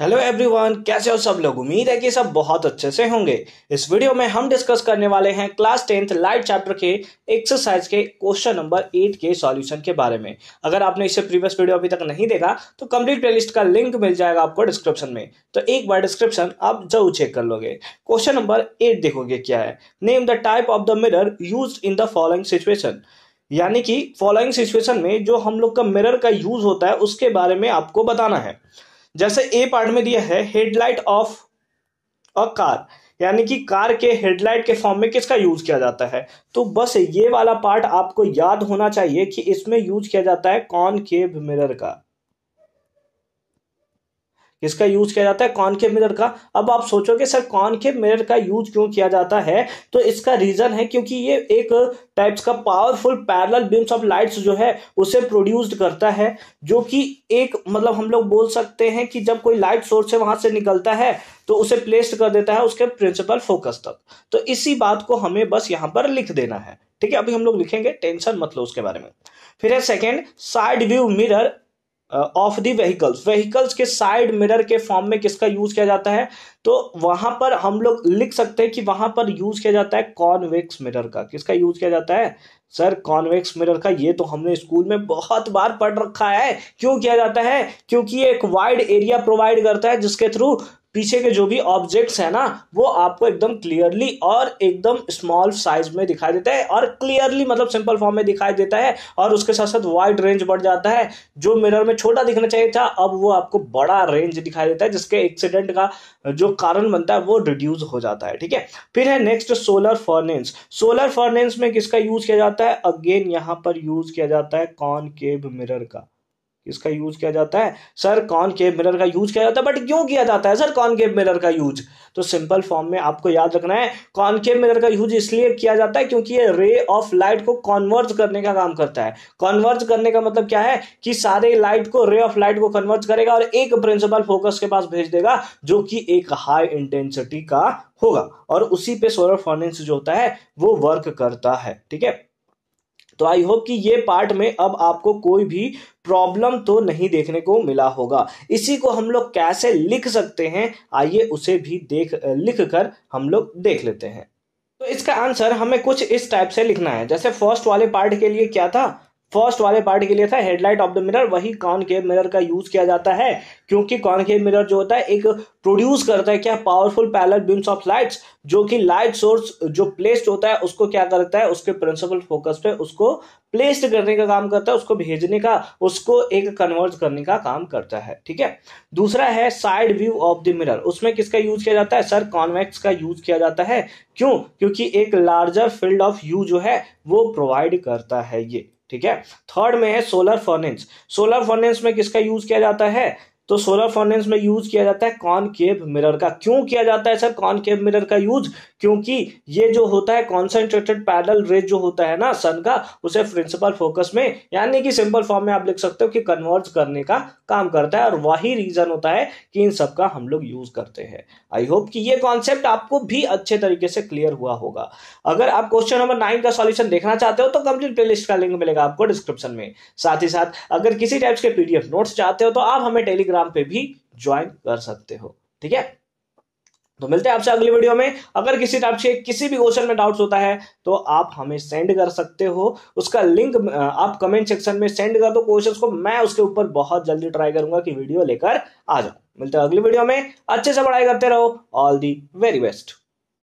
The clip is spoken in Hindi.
हेलो एवरीवन कैसे हो सब लोग उम्मीद है कि सब बहुत अच्छे से होंगे इस वीडियो में हम डिस्कस करने वाले हैं क्लास टेंथ लाइट चैप्टर के एक्सरसाइज के क्वेश्चन नंबर एट के सॉल्यूशन के बारे में अगर आपने इसे प्रीवियस वीडियो अभी तक नहीं देखा तो कंप्लीट प्लेलिस्ट का लिंक मिल जाएगा आपको डिस्क्रिप्शन में तो एक बार डिस्क्रिप्शन आप जरूर चेक कर लोगे क्वेश्चन नंबर एट देखोगे क्या है name the type of the mirror use in the following situation यानी कि फॉलोइंग सिचुएशन में जो हम लोग का मिरर का यूज होता है उसके बारे में आपको बताना है जैसे ए पार्ट में दिया है हेडलाइट ऑफ अ कार यानी कि कार के हेडलाइट के फॉर्म में किसका यूज किया जाता है तो बस ये वाला पार्ट आपको याद होना चाहिए कि इसमें यूज किया जाता है कॉन केव मिरर का इसका यूज किया जाता है कॉन के मिरर का अब आप सोचोगे सर कॉन के मिरर का यूज क्यों किया जाता है तो इसका रीजन है क्योंकि ये एक टाइप्स का powerful parallel beams of lights जो है उसे प्रोड्यूस्ड करता है जो कि एक मतलब हम लोग बोल सकते हैं कि जब कोई लाइट सोर्स से वहां से निकलता है तो उसे प्लेस्ड कर देता है उसके प्रिंसिपल फोकस तक तो इसी बात को हमें बस यहाँ पर लिख देना है ठीक है अभी हम लोग लिखेंगे टेंशन मत लो उसके बारे में फिर है second side view mirror of the vehicles vehicles के साइड मिरर के फॉर्म में किसका यूज किया जाता है तो वहां पर हम लोग लिख सकते हैं कि वहां पर यूज किया जाता है कॉन्वेक्स मिरर का किसका यूज किया जाता है सर कॉन्वेक्स मिरर का ये तो हमने स्कूल में बहुत बार पढ़ रखा है क्यों किया जाता है क्योंकि ये एक वाइड एरिया प्रोवाइड करता है जिसके थ्रू पीछे के जो भी ऑब्जेक्ट्स है ना वो आपको एकदम क्लियरली और एकदम स्मॉल साइज में दिखाई देता है और क्लियरली मतलब सिंपल फॉर्म में दिखाई देता है और उसके साथ साथ वाइड रेंज बढ़ जाता है जो मिरर में छोटा दिखना चाहिए था अब वो आपको बड़ा रेंज दिखाई देता है जिसके एक्सीडेंट का जो कारण बनता है वो रिड्यूज हो जाता है ठीक है फिर है next solar furnace solar furnace में किसका यूज किया जाता है अगेन यहाँ पर यूज किया जाता है कॉन मिरर का किसका यूज किया जाता है सर कॉन मिरर का यूज किया जाता है बट क्यों किया जाता है सर कॉन केव मिरर का यूज तो सिंपल फॉर्म में आपको याद रखना है कॉन केव मिरर का यूज इसलिए किया जाता है क्योंकि ये रे ऑफ लाइट को कॉन्वर्ज करने का काम करता है कॉन्वर्ज करने का मतलब क्या है कि सारे लाइट को रे ऑफ लाइट को कन्वर्ज करेगा और एक प्रिंसिपल फोकस के पास भेज देगा जो कि एक हाई इंटेंसिटी का होगा और उसी पे सोलर फॉर्नेंस जो होता है वो वर्क करता है ठीक है तो आई होप कि ये पार्ट में अब आपको कोई भी प्रॉब्लम तो नहीं देखने को मिला होगा इसी को हम लोग कैसे लिख सकते हैं आइए उसे भी देख लिख कर हम लोग देख लेते हैं तो इसका आंसर हमें कुछ इस टाइप से लिखना है जैसे फर्स्ट वाले पार्ट के लिए क्या था फर्स्ट वाले पार्ट के लिए था हेडलाइट ऑफ द मिरर वही कॉनकेव मिरर का यूज किया जाता है क्योंकि कॉनकेव मिरर जो होता है एक प्रोड्यूस करता है क्या powerful parallel beams of lights जो कि लाइट सोर्स जो प्लेस्ड होता है उसको क्या करता है उसके प्रिंसिपल फोकस पे उसको प्लेस्ड करने का काम करता है उसको भेजने का उसको एक कन्वर्ट करने का काम करता है ठीक है दूसरा है side view of the mirror उसमें किसका यूज किया जाता है सर कॉन्वेक्स का यूज किया जाता है क्यों क्योंकि एक लार्जर फील्ड ऑफ व्यू जो है वो प्रोवाइड करता है ये ठीक है थर्ड में है सोलर फर्नेंस सोलर फर्नेंस में किसका यूज किया जाता है तो सोलर फर्नेस में यूज किया जाता है कॉनकेव मिरर का क्यों किया जाता है सर कॉनकेव मिरर का यूज क्योंकि ये जो होता है कॉन्सेंट्रेटेड पैडल रेज जो होता है ना सन का उसे प्रिंसिपल फोकस में यानी कि सिंपल फॉर्म में आप लिख सकते हो कि कन्वर्ट करने का काम करता है और वही रीजन होता है कि इन सब का हम लोग यूज करते हैं आई होप कि ये कॉन्सेप्ट आपको भी अच्छे तरीके से क्लियर हुआ होगा अगर आप क्वेश्चन नंबर नाइन का सॉल्यूशन देखना चाहते हो तो कंप्लीट प्लेलिस्ट का लिंक मिलेगा आपको डिस्क्रिप्शन में साथ ही साथ अगर किसी टाइप्स के पीडीएफ नोट्स चाहते हो तो आप हमें टेलीग्राम टेलीग्राम पे भी ज्वाइन कर सकते हो ठीक है तो मिलते हैं आपसे अगले वीडियो में अगर किसी आपसे किसी भी क्वेश्चन में डाउट्स होता है तो आप हमें सेंड कर सकते हो उसका लिंक आप कमेंट सेक्शन में सेंड कर दो क्वेश्चन को मैं उसके ऊपर बहुत जल्दी ट्राई करूंगा कि वीडियो लेकर आ जाओ मिलते हैं अगले वीडियो में अच्छे से पढ़ाई करते रहो ऑल दी वेरी बेस्ट